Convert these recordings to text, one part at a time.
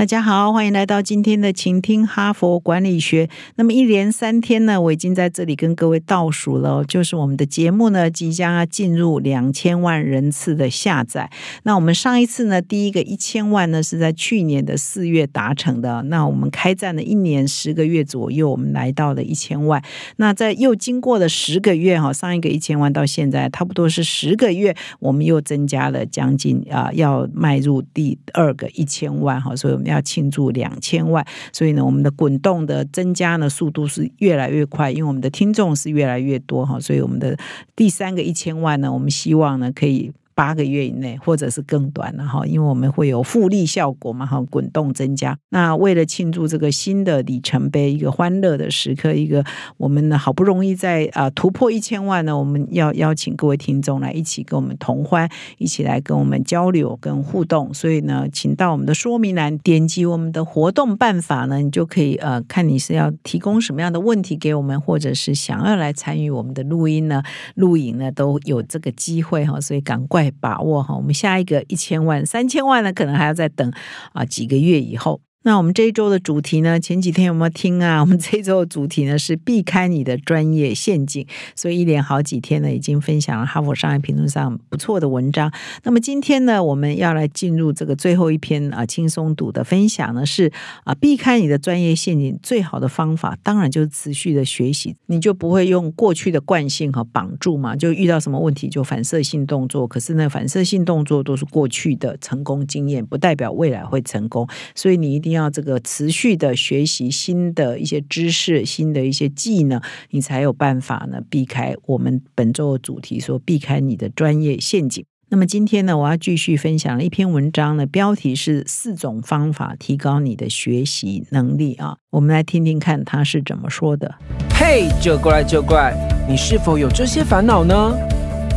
大家好，欢迎来到今天的《倾听哈佛管理学》。那么一连三天呢，我已经在这里跟各位倒数了，就是我们的节目呢即将要进入两千万人次的下载。那我们上一次呢，第一个一千万呢是在去年的四月达成的。那我们开战了一年十个月左右，我们来到了一千万。那在又经过了十个月哈，上一个一千万到现在差不多是十个月，我们又增加了将近啊，要迈入第二个一千万哈，所以。要庆祝两千万，所以呢，我们的滚动的增加呢速度是越来越快，因为我们的听众是越来越多哈，所以我们的第三个一千万呢，我们希望呢可以。八个月以内，或者是更短了哈，因为我们会有复利效果嘛哈，滚动增加。那为了庆祝这个新的里程碑，一个欢乐的时刻，一个我们呢好不容易在啊突破一千万呢，我们要邀请各位听众来一起跟我们同欢，一起来跟我们交流跟互动。所以呢，请到我们的说明栏，点击我们的活动办法呢，你就可以呃看你是要提供什么样的问题给我们，或者是想要来参与我们的录音呢、录影呢，都有这个机会哈。所以赶快。把握哈，我们下一个一千万、三千万呢，可能还要再等啊，几个月以后。那我们这一周的主题呢？前几天有没有听啊？我们这一周的主题呢是避开你的专业陷阱。所以一连好几天呢，已经分享了哈佛商业评论上不错的文章。那么今天呢，我们要来进入这个最后一篇啊，轻松读的分享呢是啊，避开你的专业陷阱最好的方法，当然就是持续的学习，你就不会用过去的惯性和绑住嘛。就遇到什么问题就反射性动作，可是呢，反射性动作都是过去的成功经验，不代表未来会成功，所以你一定。要这个持续的学习新的一些知识、新的一些技能，你才有办法呢避开我们本周的主题说避开你的专业陷阱。那么今天呢，我要继续分享了一篇文章呢，标题是四种方法提高你的学习能力啊。我们来听听看他是怎么说的。嘿，就怪浙过来过来，你是否有这些烦恼呢？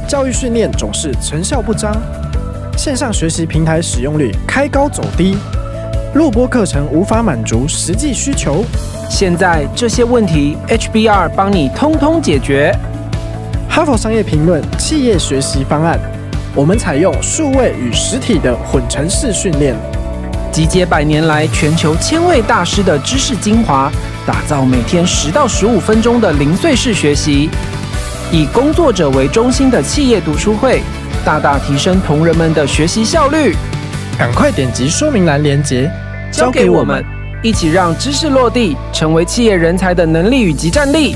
教育训练总是成效不彰，线上学习平台使用率开高走低。录播课程无法满足实际需求，现在这些问题，HBR 帮你通通解决。哈佛商业评论企业学习方案，我们采用数位与实体的混成式训练，集结百年来全球千位大师的知识精华，打造每天十到十五分钟的零碎式学习，以工作者为中心的企业读书会，大大提升同仁们的学习效率。赶快点击说明栏链接，交给我们，一起让知识落地，成为企业人才的能力与及战力。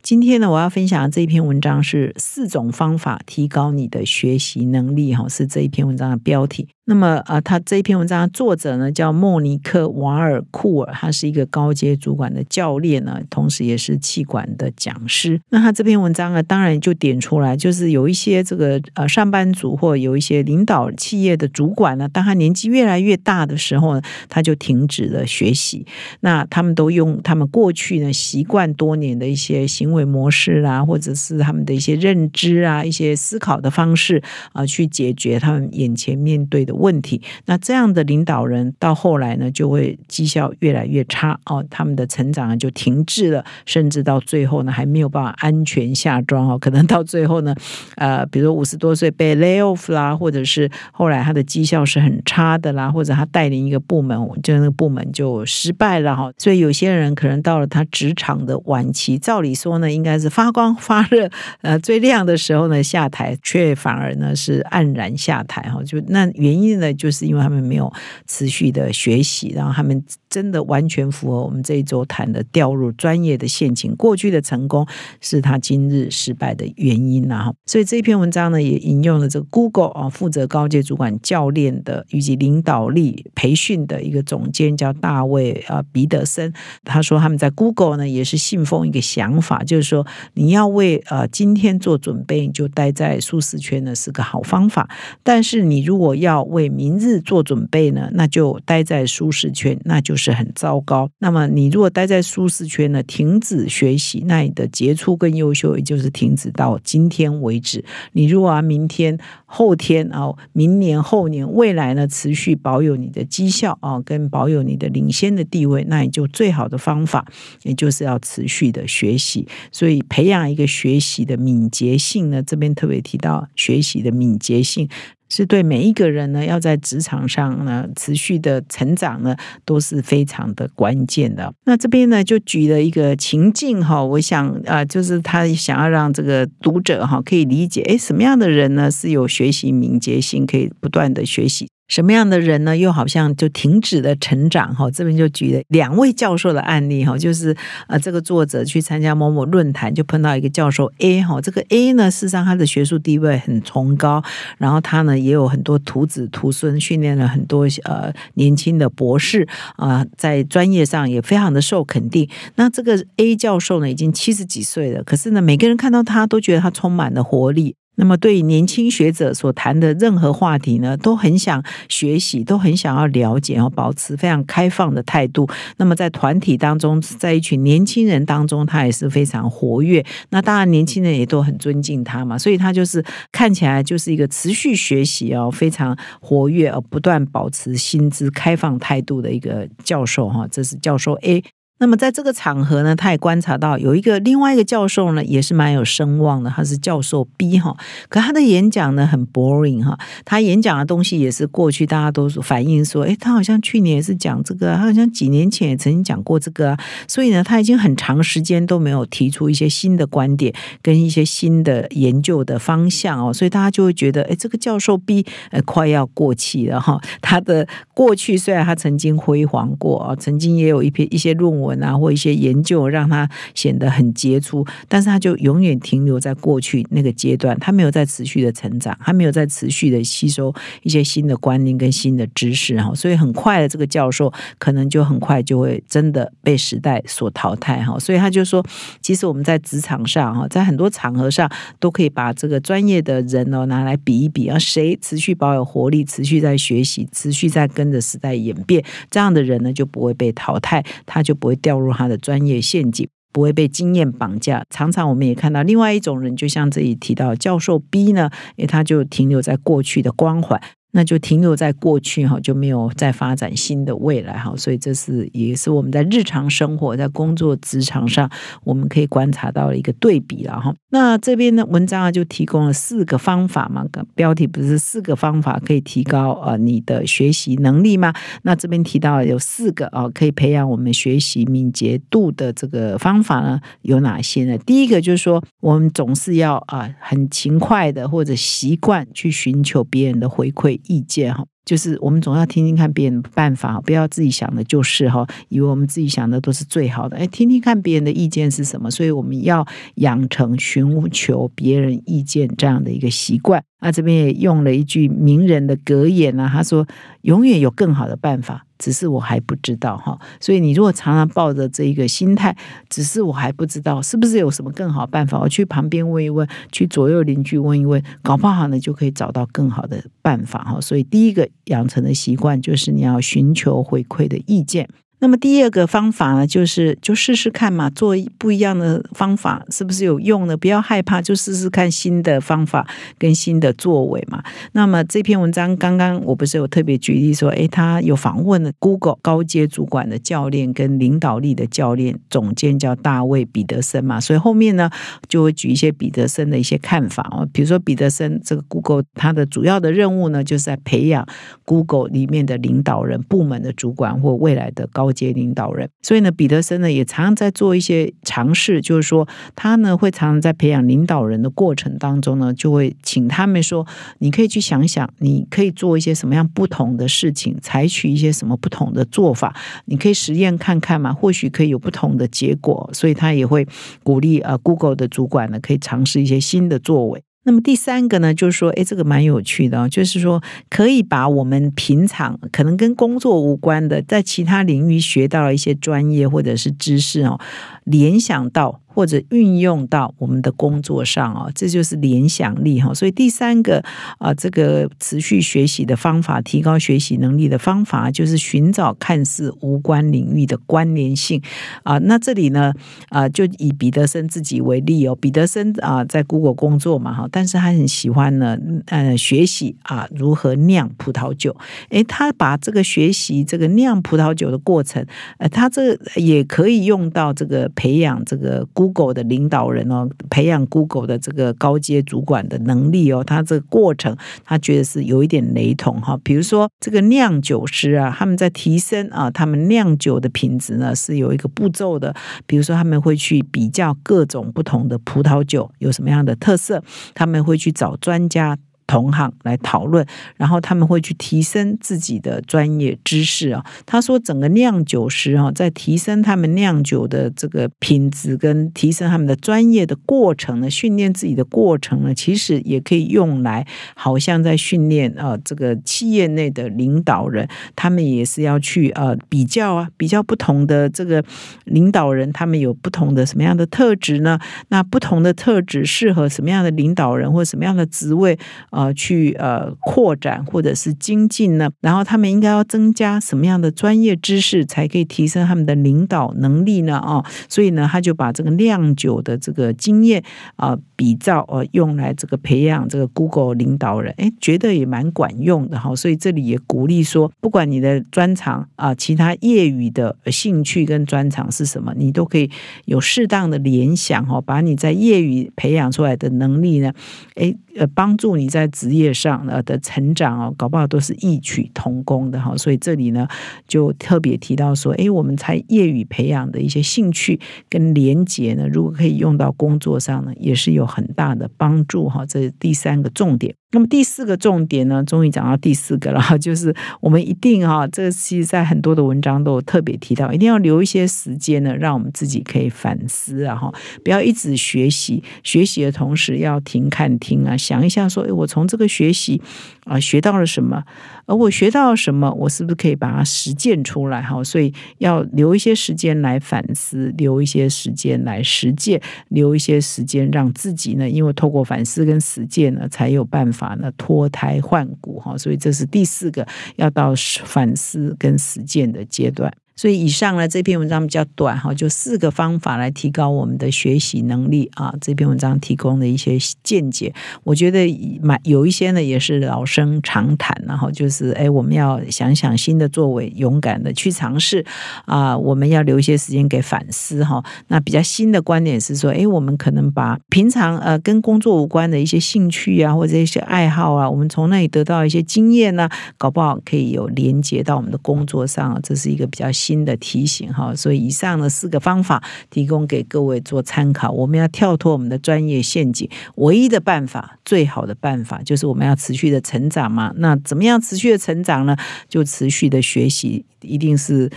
今天呢，我要分享的这一篇文章是四种方法提高你的学习能力，哈，是这一篇文章的标题。那么啊，他这一篇文章作者呢叫莫尼克瓦尔库尔，他是一个高阶主管的教练呢，同时也是气管的讲师。那他这篇文章呢，当然就点出来，就是有一些这个呃上班族或有一些领导企业的主管呢，当他年纪越来越大的时候，呢，他就停止了学习。那他们都用他们过去呢习惯多年的一些行为模式啊，或者是他们的一些认知啊、一些思考的方式啊，去解决他们眼前面对的。问题，那这样的领导人到后来呢，就会绩效越来越差哦，他们的成长就停滞了，甚至到最后呢，还没有办法安全下装哦，可能到最后呢，呃，比如说五十多岁被 lay off 啦，或者是后来他的绩效是很差的啦，或者他带领一个部门，就那个部门就失败了哈，所以有些人可能到了他职场的晚期，照理说呢，应该是发光发热，呃，最亮的时候呢下台，却反而呢是黯然下台哈，就那原因。因呢，就是因为他们没有持续的学习，然后他们真的完全符合我们这一周谈的掉入专业的陷阱。过去的成功是他今日失败的原因啊！所以这篇文章呢，也引用了这个 Google 啊，负责高级主管教练的以及领导力培训的一个总监叫大卫啊彼得森。他说他们在 Google 呢，也是信奉一个想法，就是说你要为呃今天做准备，你就待在舒适圈呢是个好方法。但是你如果要为明日做准备呢，那就待在舒适圈，那就是很糟糕。那么你如果待在舒适圈呢，停止学习，那你的杰出跟优秀，也就是停止到今天为止。你如果啊，明天、后天啊，明年、后年、未来呢，持续保有你的绩效啊，跟保有你的领先的地位，那你就最好的方法，也就是要持续的学习。所以培养一个学习的敏捷性呢，这边特别提到学习的敏捷性。是对每一个人呢，要在职场上呢持续的成长呢，都是非常的关键的。那这边呢就举了一个情境哈，我想啊，就是他想要让这个读者哈可以理解，哎，什么样的人呢是有学习敏捷性，可以不断的学习。什么样的人呢？又好像就停止了成长。哈，这边就举了两位教授的案例。哈，就是啊，这个作者去参加某某论坛，就碰到一个教授 A。哈，这个 A 呢，事实上他的学术地位很崇高，然后他呢也有很多徒子徒孙，训练了很多呃年轻的博士啊，在专业上也非常的受肯定。那这个 A 教授呢，已经七十几岁了，可是呢，每个人看到他都觉得他充满了活力。那么，对年轻学者所谈的任何话题呢，都很想学习，都很想要了解，然后保持非常开放的态度。那么，在团体当中，在一群年轻人当中，他也是非常活跃。那当然，年轻人也都很尊敬他嘛，所以他就是看起来就是一个持续学习哦，非常活跃，而不断保持薪资开放态度的一个教授哈。这是教授 A。那么在这个场合呢，他也观察到有一个另外一个教授呢，也是蛮有声望的，他是教授 B 哈。可他的演讲呢很 boring 哈。他演讲的东西也是过去大家都反映说，诶，他好像去年也是讲这个，他好像几年前也曾经讲过这个，啊，所以呢，他已经很长时间都没有提出一些新的观点跟一些新的研究的方向哦，所以大家就会觉得，诶，这个教授 B 呃快要过气了哈。他的过去虽然他曾经辉煌过啊，曾经也有一篇一些论文。啊，或一些研究让他显得很杰出，但是他就永远停留在过去那个阶段，他没有在持续的成长，他没有在持续的吸收一些新的观念跟新的知识，哈，所以很快的这个教授可能就很快就会真的被时代所淘汰，哈，所以他就说，其实我们在职场上，哈，在很多场合上都可以把这个专业的人哦拿来比一比，啊，谁持续保有活力，持续在学习，持续在跟着时代演变，这样的人呢就不会被淘汰，他就不会。掉入他的专业陷阱，不会被经验绑架。常常我们也看到，另外一种人，就像这里提到教授 B 呢，因为他就停留在过去的光环。那就停留在过去哈，就没有再发展新的未来哈，所以这是也是我们在日常生活、在工作职场上，我们可以观察到的一个对比了哈。那这边呢，文章啊就提供了四个方法嘛，标题不是四个方法可以提高啊你的学习能力吗？那这边提到有四个啊，可以培养我们学习敏捷度的这个方法呢，有哪些呢？第一个就是说，我们总是要啊很勤快的或者习惯去寻求别人的回馈。意见哈，就是我们总要听听看别人办法，不要自己想的，就是哈，以为我们自己想的都是最好的。哎，听听看别人的意见是什么，所以我们要养成寻求别人意见这样的一个习惯。啊，这边也用了一句名人的格言啊，他说：“永远有更好的办法。”只是我还不知道哈，所以你如果常常抱着这一个心态，只是我还不知道是不是有什么更好办法，我去旁边问一问，去左右邻居问一问，搞不好呢就可以找到更好的办法哈。所以第一个养成的习惯就是你要寻求回馈的意见。那么第二个方法呢，就是就试试看嘛，做不一样的方法是不是有用的？不要害怕，就试试看新的方法跟新的作为嘛。那么这篇文章刚刚我不是有特别举例说，诶，他有访问了 Google 高阶主管的教练跟领导力的教练总监叫大卫·彼得森嘛？所以后面呢就会举一些彼得森的一些看法哦，比如说彼得森这个 Google 他的主要的任务呢，就是在培养 Google 里面的领导人、部门的主管或未来的高。接领导人，所以呢，彼得森呢也常常在做一些尝试，就是说他呢会常常在培养领导人的过程当中呢，就会请他们说，你可以去想想，你可以做一些什么样不同的事情，采取一些什么不同的做法，你可以实验看看嘛，或许可以有不同的结果。所以他也会鼓励呃，Google 的主管呢可以尝试一些新的作为。那么第三个呢，就是说，哎，这个蛮有趣的哦，就是说，可以把我们平常可能跟工作无关的，在其他领域学到了一些专业或者是知识哦。联想到或者运用到我们的工作上啊，这就是联想力哈。所以第三个啊，这个持续学习的方法，提高学习能力的方法，就是寻找看似无关领域的关联性啊。那这里呢啊，就以彼得森自己为例哦，彼得森啊在 Google 工作嘛哈，但是他很喜欢呢呃学习啊如何酿葡萄酒。诶，他把这个学习这个酿葡萄酒的过程，呃，他这也可以用到这个。培养这个 Google 的领导人哦，培养 Google 的这个高阶主管的能力哦，他这个过程他觉得是有一点雷同哈。比如说这个酿酒师啊，他们在提升啊他们酿酒的品质呢，是有一个步骤的。比如说他们会去比较各种不同的葡萄酒有什么样的特色，他们会去找专家。同行来讨论，然后他们会去提升自己的专业知识啊。他说，整个酿酒师啊，在提升他们酿酒的这个品质跟提升他们的专业的过程呢，训练自己的过程呢，其实也可以用来，好像在训练啊，这个企业内的领导人，他们也是要去啊比较啊，比较不同的这个领导人，他们有不同的什么样的特质呢？那不同的特质适合什么样的领导人或什么样的职位啊？呃，去呃扩展或者是精进呢？然后他们应该要增加什么样的专业知识，才可以提升他们的领导能力呢？哦，所以呢，他就把这个酿酒的这个经验啊，比照呃用来这个培养这个 Google 领导人，哎，觉得也蛮管用的哈。所以这里也鼓励说，不管你的专长啊，其他业余的兴趣跟专长是什么，你都可以有适当的联想哈，把你在业余培养出来的能力呢，哎。呃，帮助你在职业上呃的成长哦，搞不好都是异曲同工的哈。所以这里呢，就特别提到说，哎，我们才业余培养的一些兴趣跟连接呢，如果可以用到工作上呢，也是有很大的帮助哈。这第三个重点。那么第四个重点呢，终于讲到第四个了哈，就是我们一定哈，这个其实在很多的文章都特别提到，一定要留一些时间呢，让我们自己可以反思啊哈，不要一直学习，学习的同时要停看听啊，想一下说，哎，我从这个学习啊学到了什么？而我学到什么，我是不是可以把它实践出来哈？所以要留一些时间来反思，留一些时间来实践，留一些时间让自己呢，因为透过反思跟实践呢，才有办法。把那脱胎换骨哈，所以这是第四个要到反思跟实践的阶段。所以以上呢，这篇文章比较短哈，就四个方法来提高我们的学习能力啊。这篇文章提供的一些见解，我觉得蛮有一些呢，也是老生常谈，然后就是哎，我们要想想新的作为，勇敢的去尝试啊。我们要留一些时间给反思哈。那比较新的观点是说，哎，我们可能把平常呃跟工作无关的一些兴趣啊，或者一些爱好啊，我们从那里得到一些经验呢，搞不好可以有连接到我们的工作上，这是一个比较。新的提醒哈，所以以上呢四个方法提供给各位做参考。我们要跳脱我们的专业陷阱，唯一的办法、最好的办法就是我们要持续的成长嘛。那怎么样持续的成长呢？就持续的学习，一定是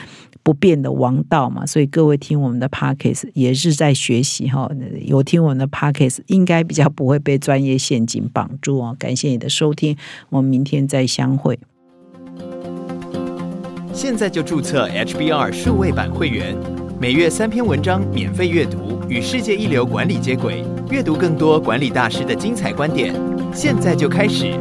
不变的王道嘛。所以各位听我们的 pockets 也是在学习哈，有听我们的 pockets 应该比较不会被专业陷阱绑住哦。感谢你的收听，我们明天再相会。现在就注册 HBR 数位版会员，每月三篇文章免费阅读，与世界一流管理接轨，阅读更多管理大师的精彩观点。现在就开始。